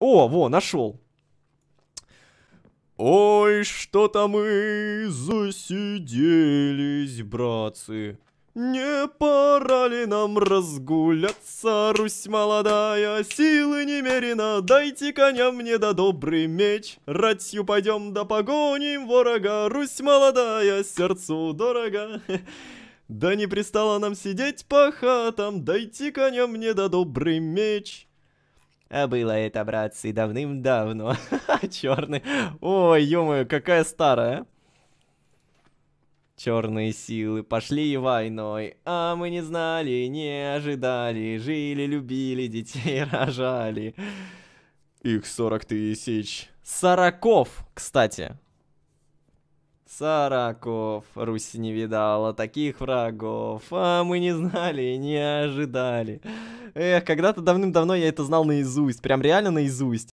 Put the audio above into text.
О, во, нашел. Ой, что-то мы засиделись, братцы. Не пора ли нам разгуляться, Русь молодая, силы немерено, дайте коня мне да добрый меч, ратью пойдем да погоним ворога, Русь молодая, сердцу дорога. Да не пристало нам сидеть по хатам, дайте коня мне да добрый меч. А было это, братцы, давным-давно. Черный. Ой, ё какая старая. А. Черные силы пошли войной, а мы не знали, не ожидали, жили, любили, детей рожали. Их сорок тысяч. Сороков, кстати. Сараков, Руси не видала таких врагов, а мы не знали и не ожидали. Эх, когда-то давным-давно я это знал наизусть, прям реально наизусть.